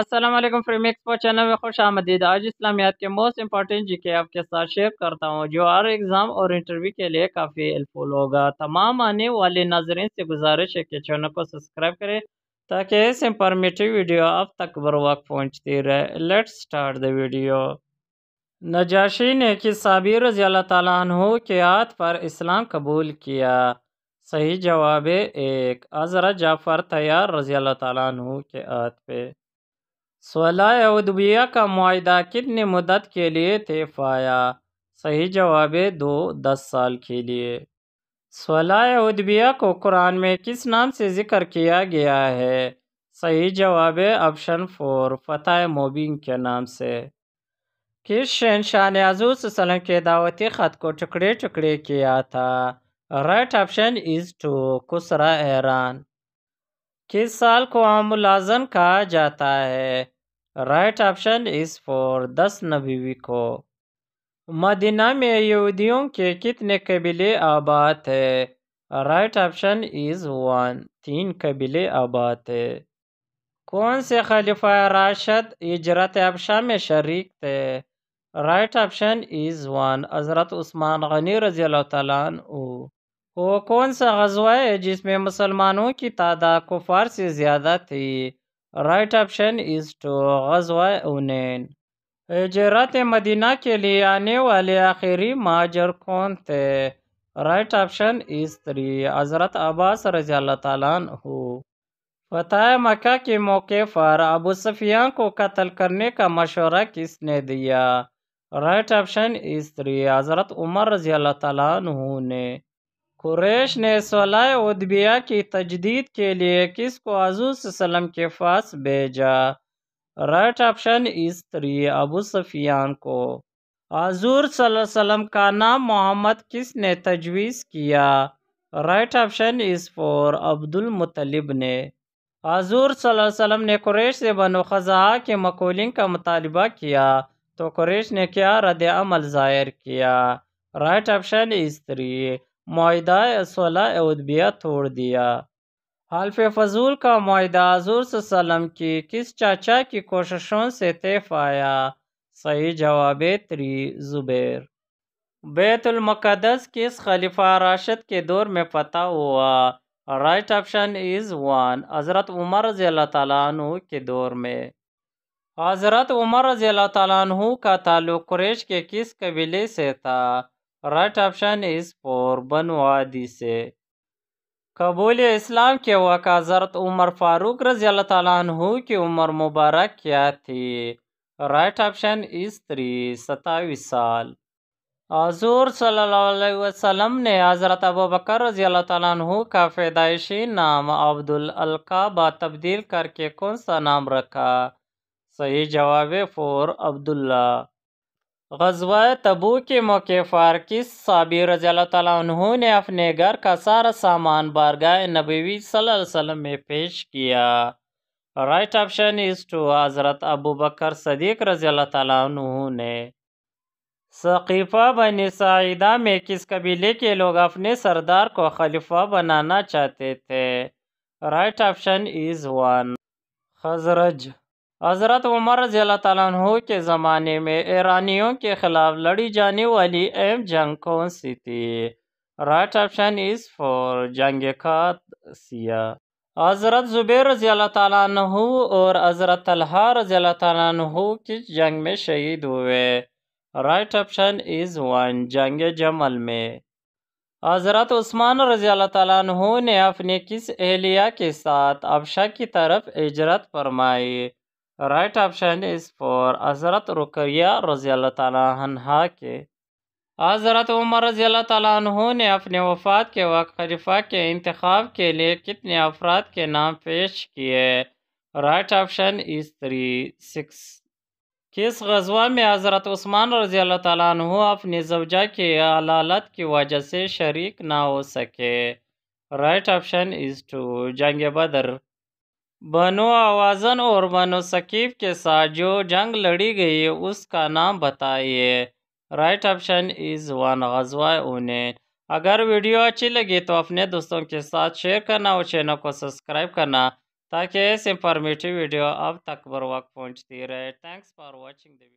السلام علیکم frame expo channel میں خوش آمدید آج اسلامیات کے موسٹ جی کے آپ کے ساتھ شیئر کرتا ہوں جو ہر ایگزام اور انٹرویو کے لیے کافی ہیلپفل ہوگا تمام آنے والے ناظرین سے گزارش ہے کہ چینل کو سبسکرائب کریں تاکہ اس ایسے ویڈیو آپ تک بر وقت پہنچتی رہے سٹارٹ دا ویڈیو نجاشی نے کسابی رضی اللہ تعالیٰ عنہ کے ہاتھ پر اسلام قبول کیا صحیح جواب ایک آزر جعفر تیار رضی اللہ تعالیٰ عنہ کے ہاتھ پہ صلاح ادبیہ کا معاہدہ کتنے مدت کے لیے تھے فایا صحیح جواب ہے دو دس سال کے لیے صلاح ادبیہ کو قرآن میں کس نام سے ذکر کیا گیا ہے صحیح جواب ہے آپشن فور فتح مبین کے نام سے کس شہن شاہ نے علیہ سلم کے دعوتی خط کو ٹکڑے ٹکڑے کیا تھا رائٹ آپشن از ٹو کسرا ایران کس سال کو عام ملازم کہا جاتا ہے رائٹ آپشن از فور دس نبیوی کو مدینہ میں یہودیوں کے کتنے قبیلے آباد ہے رائٹ آپشن از ون تین قبیلے آباد ہے کون سے خلیفہ راشد اجرت افشا میں شریک تھے رائٹ آپشن از ون حضرت عثمان غنی رضی اللہ تعالیٰ او وہ کون سا غزوہ ہے جس میں مسلمانوں کی تعداد کفار سے زیادہ تھی رائٹ آپشن اس ٹو غزوہ اونین ہجرت مدینہ کے لیے آنے والے آخری مہاجر کون تھے رائٹ آپشن تری حضرت عباس رضی اللہ تعالیٰ ہو فتح مکہ کے موقع پر ابو سفیان کو قتل کرنے کا مشورہ کس نے دیا رائٹ آپشن تری حضرت عمر رضی اللہ تعالیٰ عنہ نے قریش نے صلاح ادبیہ کی تجدید کے لیے کس کو آضور صلی وسلم کے پاس بھیجا رائٹ آپشن تری ابو صفیان کو حضور صلی اللہ علیہ وسلم کا نام محمد کس نے تجویز کیا رائٹ آپشن اس فور عبد المطلب نے حضور صلی اللہ علیہ وسلم نے قریش سے بنو خزاں کے مقولنگ کا مطالبہ کیا تو قریش نے کیا رد عمل ظاہر کیا رائٹ آپشن تری معاہدہ صلیٰ ادبیہ توڑ دیا حالف فضول کا معاہدہ حضور صلی اللہ علیہ وسلم کی کس چاچا کی کوششوں سے طیف آیا صحیح جواب تری زبیر بیت المقدس کس خلیفہ راشد کے دور میں پتہ ہوا رائٹ آپشن از ون حضرت عمر رضی اللہ تعالیٰ عنہ کے دور میں حضرت عمر رضی اللہ تعالیٰ عنہ کا تعلق قریش کے کس قبیلے سے تھا رائٹ آپشن اس فور بنوادی سے قبول اسلام کے وقت عمر فاروق رضی اللہ تعالیٰ عنہ کی عمر مبارک کیا تھی رائٹ آپشن اس تری ستائیس سال حضور صلی اللہ علیہ وسلم نے حضرت ابو بکر رضی اللہ تعالیٰ عنہ کا پیدائشی نام القابہ تبدیل کر کے کون سا نام رکھا صحیح جواب فور عبداللہ غزوہ تبو کے موقع پر کس صابی رضی اللہ تعالیٰ عنہ نے اپنے گھر کا سارا سامان بارگاہ نبوی صلی اللہ علیہ وسلم میں پیش کیا رائٹ آپشن از ٹو حضرت ابو بکر صدیق رضی اللہ تعالیٰ نے ثقیفہ بن سعیدہ میں کس قبیلے کے لوگ اپنے سردار کو خلیفہ بنانا چاہتے تھے رائٹ آپشن از ون خزرج حضرت عمر رضی اللہ تعالیٰ عنہ کے زمانے میں ایرانیوں کے خلاف لڑی جانے والی اہم جنگ کون سی تھی رائٹ آپشن از فور جنگ کا سیاہ حضرت زبیر رضی اللہ تعالیٰ عنہ اور حضرت الحار رضی اللہ تعالیٰ عنہ کس جنگ میں شہید ہوئے رائٹ آپشن از ون جنگ جمل میں حضرت عثمان رضی اللہ تعالیٰ عنہ نے اپنے کس اہلیہ کے ساتھ ابشا کی طرف اجرت فرمائی رائٹ آپشن از فور حضرت رکریہ رضی اللہ تعالیٰ عنہ کے حضرت عمر رضی اللہ تعالیٰ عنہ نے اپنے وفات کے وقت خلیفہ کے انتخاب کے لیے کتنے افراد کے نام پیش کیے right option is three six کس غزوہ میں حضرت عثمان رضی اللہ تعالیٰ عنہ اپنی زوجہ کے علالت کی وجہ سے شریک نہ ہو سکے رائٹ آپشن از ٹو جنگ بدر بنو آوازن اوازن اور بنو ثقیف کے ساتھ جو جنگ لڑی گئی اس کا نام بتائیے رائٹ آپشن از ون غزوہ اونین اگر ویڈیو اچھی لگی تو اپنے دوستوں کے ساتھ شیئر کرنا اور چینل کو سبسکرائب کرنا تاکہ ایسے انفارمیٹیو ویڈیو اب تک بر وقت پہنچتی رہے thanks for watching the video